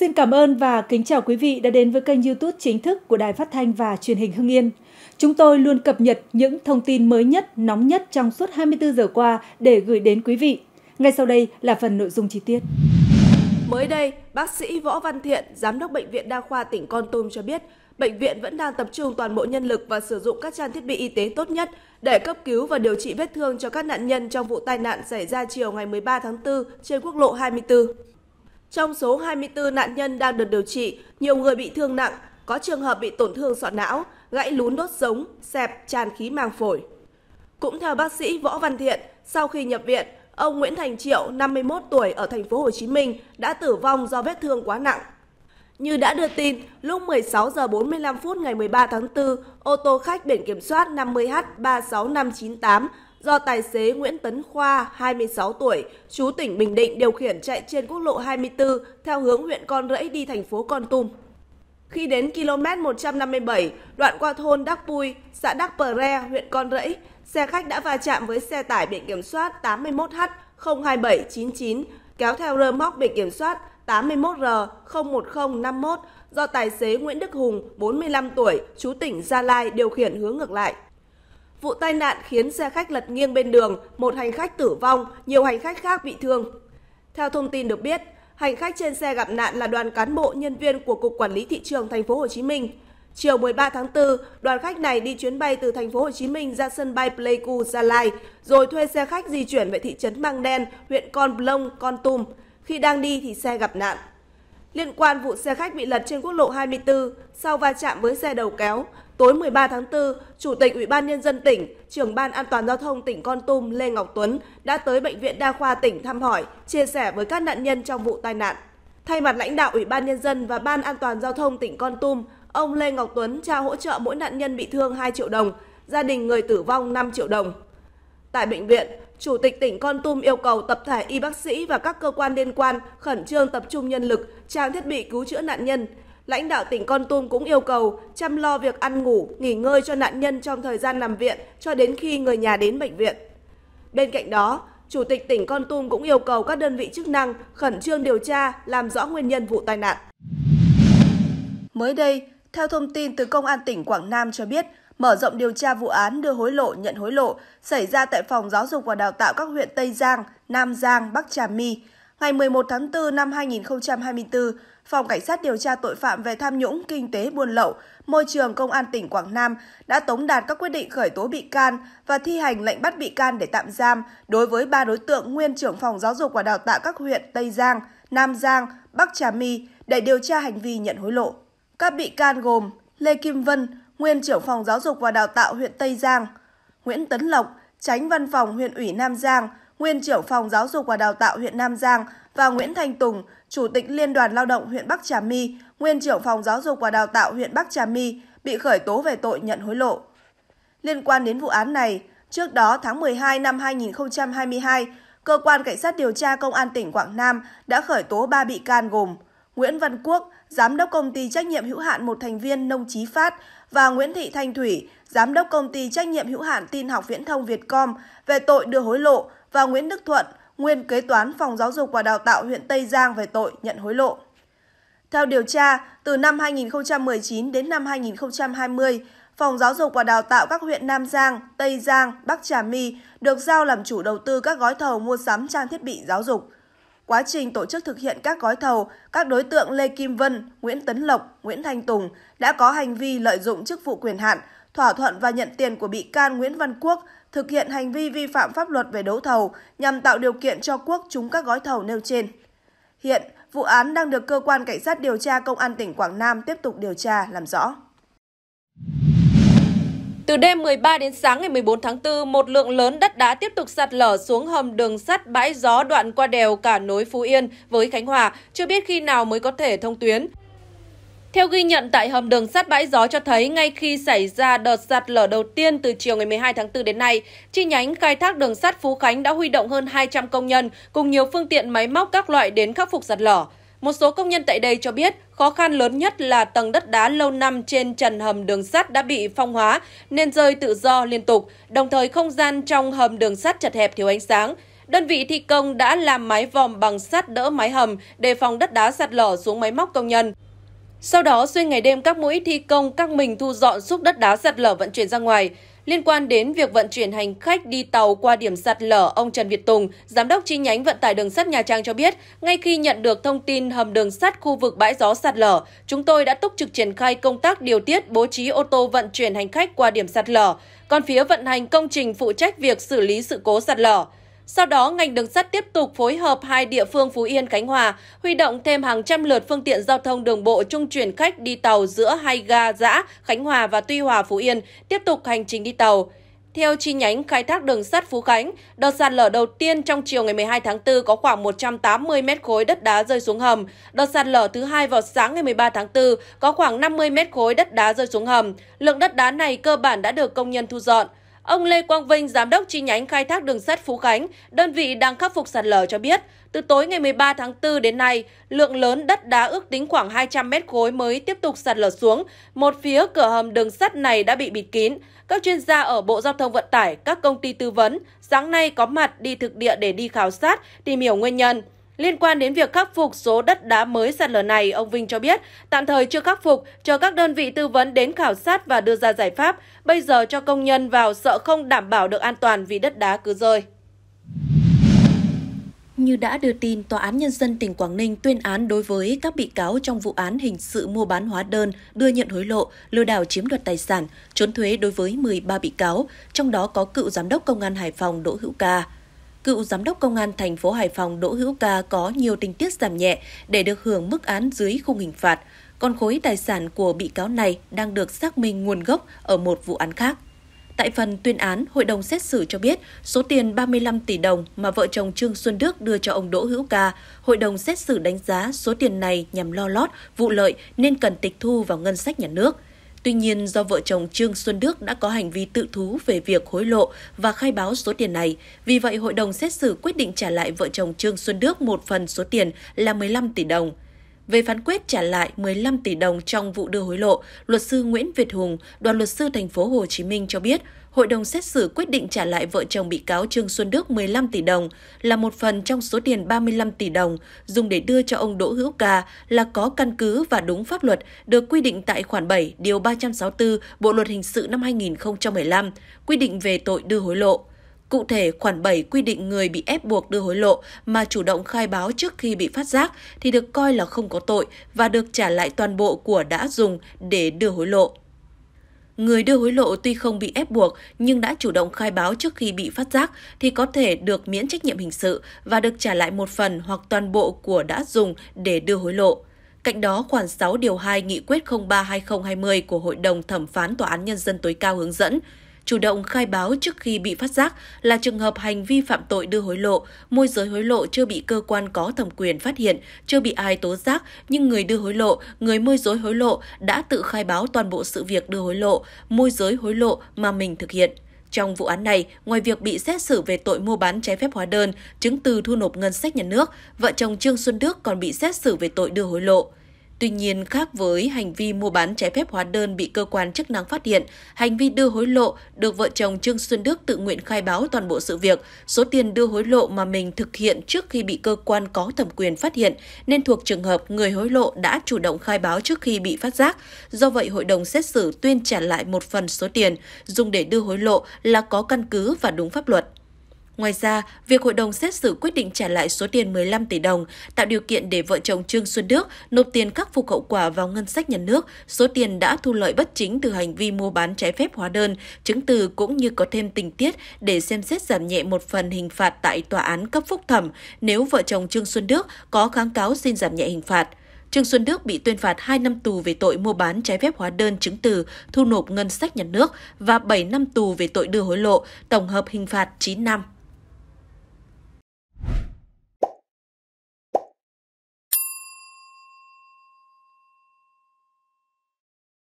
Xin cảm ơn và kính chào quý vị đã đến với kênh YouTube chính thức của Đài Phát thanh và Truyền hình Hưng Yên. Chúng tôi luôn cập nhật những thông tin mới nhất, nóng nhất trong suốt 24 giờ qua để gửi đến quý vị. Ngay sau đây là phần nội dung chi tiết. Mới đây, bác sĩ Võ Văn Thiện, giám đốc bệnh viện đa khoa tỉnh Con Tum cho biết, bệnh viện vẫn đang tập trung toàn bộ nhân lực và sử dụng các trang thiết bị y tế tốt nhất để cấp cứu và điều trị vết thương cho các nạn nhân trong vụ tai nạn xảy ra chiều ngày 13 tháng 4 trên quốc lộ 24. Trong số 24 nạn nhân đang được điều trị, nhiều người bị thương nặng, có trường hợp bị tổn thương sọ não, gãy lún đốt sống, xẹp, tràn khí màng phổi. Cũng theo bác sĩ Võ Văn Thiện, sau khi nhập viện, ông Nguyễn Thành Triệu, 51 tuổi ở thành phố Hồ Chí Minh đã tử vong do vết thương quá nặng. Như đã đưa tin, lúc 16 giờ 45 phút ngày 13 tháng 4, ô tô khách biển kiểm soát 50H36598 do tài xế Nguyễn Tấn Khoa, 26 tuổi, chú tỉnh Bình Định điều khiển chạy trên quốc lộ 24 theo hướng huyện Con Rẫy đi thành phố Con Tum. Khi đến km 157, đoạn qua thôn Đắc Pui, xã Đắc Pờ Re, huyện Con Rẫy, xe khách đã va chạm với xe tải biển kiểm soát 81H02799 kéo theo rơ móc biển kiểm soát 81R01051 do tài xế Nguyễn Đức Hùng, 45 tuổi, chú tỉnh Gia Lai điều khiển hướng ngược lại. Vụ tai nạn khiến xe khách lật nghiêng bên đường, một hành khách tử vong, nhiều hành khách khác bị thương. Theo thông tin được biết, hành khách trên xe gặp nạn là đoàn cán bộ nhân viên của Cục Quản lý thị trường thành phố Hồ Chí Minh. Chiều 13 tháng 4, đoàn khách này đi chuyến bay từ thành phố Hồ Chí Minh ra sân bay Pleiku, Gia Lai, rồi thuê xe khách di chuyển về thị trấn Mang Đen, huyện Con Plong, Con Tum. Khi đang đi thì xe gặp nạn. Liên quan vụ xe khách bị lật trên quốc lộ 24 sau va chạm với xe đầu kéo, Tối 13 tháng 4, Chủ tịch Ủy ban Nhân dân tỉnh, trưởng Ban An toàn Giao thông tỉnh Con Tum Lê Ngọc Tuấn đã tới Bệnh viện Đa khoa tỉnh thăm hỏi, chia sẻ với các nạn nhân trong vụ tai nạn. Thay mặt lãnh đạo Ủy ban Nhân dân và Ban An toàn Giao thông tỉnh Con Tum, ông Lê Ngọc Tuấn trao hỗ trợ mỗi nạn nhân bị thương 2 triệu đồng, gia đình người tử vong 5 triệu đồng. Tại bệnh viện, Chủ tịch tỉnh Con Tum yêu cầu tập thể y bác sĩ và các cơ quan liên quan khẩn trương tập trung nhân lực, trang thiết bị cứu chữa nạn nhân, Lãnh đạo tỉnh Con Tum cũng yêu cầu chăm lo việc ăn ngủ, nghỉ ngơi cho nạn nhân trong thời gian nằm viện cho đến khi người nhà đến bệnh viện. Bên cạnh đó, Chủ tịch tỉnh Con Tum cũng yêu cầu các đơn vị chức năng khẩn trương điều tra, làm rõ nguyên nhân vụ tai nạn. Mới đây, theo thông tin từ Công an tỉnh Quảng Nam cho biết, mở rộng điều tra vụ án đưa hối lộ, nhận hối lộ xảy ra tại Phòng Giáo dục và Đào tạo các huyện Tây Giang, Nam Giang, Bắc Trà My. Ngày 11 tháng 4 năm 2024, Phòng Cảnh sát điều tra tội phạm về tham nhũng, kinh tế buôn lậu, môi trường Công an tỉnh Quảng Nam đã tống đạt các quyết định khởi tố bị can và thi hành lệnh bắt bị can để tạm giam đối với ba đối tượng nguyên trưởng phòng giáo dục và đào tạo các huyện Tây Giang, Nam Giang, Bắc Trà My để điều tra hành vi nhận hối lộ. Các bị can gồm Lê Kim Vân, nguyên trưởng phòng giáo dục và đào tạo huyện Tây Giang, Nguyễn Tấn Lộc, tránh văn phòng huyện ủy Nam Giang, nguyên trưởng phòng giáo dục và đào tạo huyện Nam Giang và Nguyễn Thanh Tùng, Chủ tịch Liên đoàn Lao động huyện Bắc Trà My, nguyên trưởng phòng giáo dục và đào tạo huyện Bắc Trà My bị khởi tố về tội nhận hối lộ. Liên quan đến vụ án này, trước đó tháng 12 năm 2022, cơ quan cảnh sát điều tra công an tỉnh Quảng Nam đã khởi tố 3 bị can gồm Nguyễn Văn Quốc, giám đốc công ty trách nhiệm hữu hạn một thành viên Nông Chí Phát và Nguyễn Thị Thanh Thủy, giám đốc công ty trách nhiệm hữu hạn Tin học Viễn thông Vietcom về tội đưa hối lộ và Nguyễn Đức Thuận, nguyên kế toán phòng giáo dục và đào tạo huyện Tây Giang về tội nhận hối lộ. Theo điều tra, từ năm 2019 đến năm 2020, Phòng Giáo dục và Đào tạo các huyện Nam Giang, Tây Giang, Bắc Trà My được giao làm chủ đầu tư các gói thầu mua sắm trang thiết bị giáo dục. Quá trình tổ chức thực hiện các gói thầu, các đối tượng Lê Kim Vân, Nguyễn Tấn Lộc, Nguyễn Thanh Tùng đã có hành vi lợi dụng chức vụ quyền hạn, thỏa thuận và nhận tiền của bị can Nguyễn Văn Quốc thực hiện hành vi vi phạm pháp luật về đấu thầu nhằm tạo điều kiện cho Quốc trúng các gói thầu nêu trên. Hiện, vụ án đang được cơ quan cảnh sát điều tra công an tỉnh Quảng Nam tiếp tục điều tra làm rõ. Từ đêm 13 đến sáng ngày 14 tháng 4, một lượng lớn đất đá tiếp tục sạt lở xuống hầm đường sắt bãi gió đoạn qua đèo cả nối Phú Yên với Khánh Hòa, chưa biết khi nào mới có thể thông tuyến. Theo ghi nhận tại hầm đường sắt bãi gió cho thấy, ngay khi xảy ra đợt sạt lở đầu tiên từ chiều ngày 12 tháng 4 đến nay, chi nhánh khai thác đường sắt Phú Khánh đã huy động hơn 200 công nhân cùng nhiều phương tiện máy móc các loại đến khắc phục sạt lở. Một số công nhân tại đây cho biết khó khăn lớn nhất là tầng đất đá lâu năm trên trần hầm đường sắt đã bị phong hóa nên rơi tự do liên tục, đồng thời không gian trong hầm đường sắt chật hẹp thiếu ánh sáng. Đơn vị thi công đã làm mái vòm bằng sắt đỡ mái hầm để phòng đất đá sạt lở xuống máy móc công nhân. Sau đó, xuyên ngày đêm các mũi thi công các mình thu dọn xúc đất đá sạt lở vận chuyển ra ngoài. Liên quan đến việc vận chuyển hành khách đi tàu qua điểm sạt lở, ông Trần Việt Tùng, giám đốc chi nhánh vận tải đường sắt nhà Trang cho biết, ngay khi nhận được thông tin hầm đường sắt khu vực bãi gió sạt lở, chúng tôi đã túc trực triển khai công tác điều tiết bố trí ô tô vận chuyển hành khách qua điểm sạt lở. Còn phía vận hành công trình phụ trách việc xử lý sự cố sạt lở. Sau đó, ngành đường sắt tiếp tục phối hợp hai địa phương Phú Yên, Khánh Hòa, huy động thêm hàng trăm lượt phương tiện giao thông đường bộ trung chuyển khách đi tàu giữa hai ga giã Khánh Hòa và Tuy Hòa, Phú Yên, tiếp tục hành trình đi tàu. Theo chi nhánh khai thác đường sắt Phú Khánh, đợt sạt lở đầu tiên trong chiều ngày 12 tháng 4 có khoảng 180 mét khối đất đá rơi xuống hầm. Đợt sạt lở thứ hai vào sáng ngày 13 tháng 4 có khoảng 50 mét khối đất đá rơi xuống hầm. Lượng đất đá này cơ bản đã được công nhân thu dọn. Ông Lê Quang Vinh, giám đốc chi nhánh khai thác đường sắt Phú Khánh, đơn vị đang khắc phục sạt lở cho biết, từ tối ngày 13 tháng 4 đến nay, lượng lớn đất đá ước tính khoảng 200 mét khối mới tiếp tục sạt lở xuống. Một phía cửa hầm đường sắt này đã bị bịt kín. Các chuyên gia ở Bộ Giao thông Vận tải, các công ty tư vấn, sáng nay có mặt đi thực địa để đi khảo sát, tìm hiểu nguyên nhân. Liên quan đến việc khắc phục số đất đá mới sạt lở này, ông Vinh cho biết tạm thời chưa khắc phục, chờ các đơn vị tư vấn đến khảo sát và đưa ra giải pháp. Bây giờ cho công nhân vào sợ không đảm bảo được an toàn vì đất đá cứ rơi. Như đã đưa tin, Tòa án Nhân dân tỉnh Quảng Ninh tuyên án đối với các bị cáo trong vụ án hình sự mua bán hóa đơn, đưa nhận hối lộ, lừa đảo chiếm đoạt tài sản, trốn thuế đối với 13 bị cáo, trong đó có cựu giám đốc công an Hải Phòng Đỗ Hữu Ca cựu giám đốc công an thành phố Hải Phòng Đỗ Hữu Ca có nhiều tình tiết giảm nhẹ để được hưởng mức án dưới khung hình phạt. Còn khối tài sản của bị cáo này đang được xác minh nguồn gốc ở một vụ án khác. Tại phần tuyên án, hội đồng xét xử cho biết số tiền 35 tỷ đồng mà vợ chồng Trương Xuân Đức đưa cho ông Đỗ Hữu Ca, hội đồng xét xử đánh giá số tiền này nhằm lo lót, vụ lợi nên cần tịch thu vào ngân sách nhà nước – Tuy nhiên, do vợ chồng Trương Xuân Đức đã có hành vi tự thú về việc hối lộ và khai báo số tiền này, vì vậy hội đồng xét xử quyết định trả lại vợ chồng Trương Xuân Đức một phần số tiền là 15 tỷ đồng về phán quyết trả lại 15 tỷ đồng trong vụ đưa hối lộ, luật sư Nguyễn Việt Hùng, đoàn luật sư thành phố Hồ Chí Minh cho biết, hội đồng xét xử quyết định trả lại vợ chồng bị cáo Trương Xuân Đức 15 tỷ đồng là một phần trong số tiền 35 tỷ đồng dùng để đưa cho ông Đỗ Hữu Ca là có căn cứ và đúng pháp luật được quy định tại khoản 7 điều 364 Bộ luật hình sự năm 2015 quy định về tội đưa hối lộ. Cụ thể, khoản 7 quy định người bị ép buộc đưa hối lộ mà chủ động khai báo trước khi bị phát giác thì được coi là không có tội và được trả lại toàn bộ của đã dùng để đưa hối lộ. Người đưa hối lộ tuy không bị ép buộc nhưng đã chủ động khai báo trước khi bị phát giác thì có thể được miễn trách nhiệm hình sự và được trả lại một phần hoặc toàn bộ của đã dùng để đưa hối lộ. Cạnh đó, khoản 6 điều 2 Nghị quyết 03-2020 của Hội đồng Thẩm phán Tòa án Nhân dân tối cao hướng dẫn, chủ động khai báo trước khi bị phát giác là trường hợp hành vi phạm tội đưa hối lộ, môi giới hối lộ chưa bị cơ quan có thẩm quyền phát hiện, chưa bị ai tố giác, nhưng người đưa hối lộ, người môi giới hối lộ đã tự khai báo toàn bộ sự việc đưa hối lộ, môi giới hối lộ mà mình thực hiện. Trong vụ án này, ngoài việc bị xét xử về tội mua bán trái phép hóa đơn, chứng từ thu nộp ngân sách nhà nước, vợ chồng Trương Xuân Đức còn bị xét xử về tội đưa hối lộ. Tuy nhiên, khác với hành vi mua bán trái phép hóa đơn bị cơ quan chức năng phát hiện, hành vi đưa hối lộ được vợ chồng Trương Xuân Đức tự nguyện khai báo toàn bộ sự việc. Số tiền đưa hối lộ mà mình thực hiện trước khi bị cơ quan có thẩm quyền phát hiện nên thuộc trường hợp người hối lộ đã chủ động khai báo trước khi bị phát giác. Do vậy, hội đồng xét xử tuyên trả lại một phần số tiền dùng để đưa hối lộ là có căn cứ và đúng pháp luật. Ngoài ra, việc hội đồng xét xử quyết định trả lại số tiền 15 tỷ đồng tạo điều kiện để vợ chồng Trương Xuân Đức nộp tiền khắc phục hậu quả vào ngân sách nhà nước, số tiền đã thu lợi bất chính từ hành vi mua bán trái phép hóa đơn, chứng từ cũng như có thêm tình tiết để xem xét giảm nhẹ một phần hình phạt tại tòa án cấp phúc thẩm nếu vợ chồng Trương Xuân Đức có kháng cáo xin giảm nhẹ hình phạt. Trương Xuân Đức bị tuyên phạt 2 năm tù về tội mua bán trái phép hóa đơn chứng từ thu nộp ngân sách nhà nước và 7 năm tù về tội đưa hối lộ, tổng hợp hình phạt 9 năm.